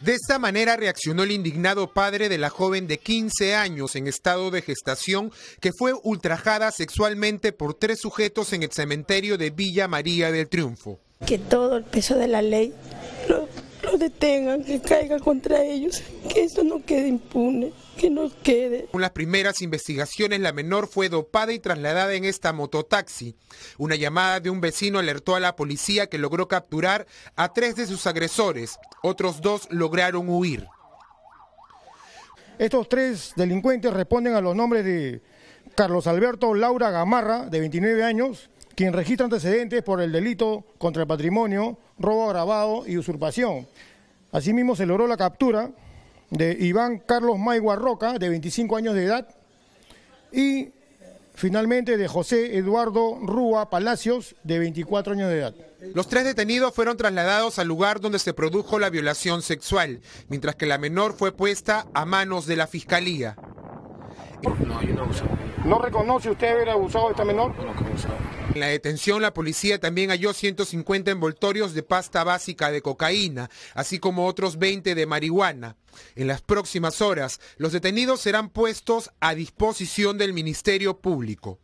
De esta manera reaccionó el indignado padre de la joven de 15 años en estado de gestación que fue ultrajada sexualmente por tres sujetos en el cementerio de Villa María del Triunfo. Que todo el peso de la ley los detengan, que caiga contra ellos, que esto no quede impune, que no quede. Con las primeras investigaciones, la menor fue dopada y trasladada en esta mototaxi. Una llamada de un vecino alertó a la policía que logró capturar a tres de sus agresores. Otros dos lograron huir. Estos tres delincuentes responden a los nombres de Carlos Alberto Laura Gamarra, de 29 años, quien registra antecedentes por el delito contra el patrimonio, robo agravado y usurpación. Asimismo, se logró la captura de Iván Carlos Maigua Roca, de 25 años de edad, y finalmente de José Eduardo Rúa Palacios, de 24 años de edad. Los tres detenidos fueron trasladados al lugar donde se produjo la violación sexual, mientras que la menor fue puesta a manos de la Fiscalía. No, reconoce usted haber abusado de esta menor? en la detención, la policía también halló 150 envoltorios de pasta básica de cocaína, así como otros 20 de marihuana. En las próximas horas, los detenidos serán puestos a disposición del Ministerio Público.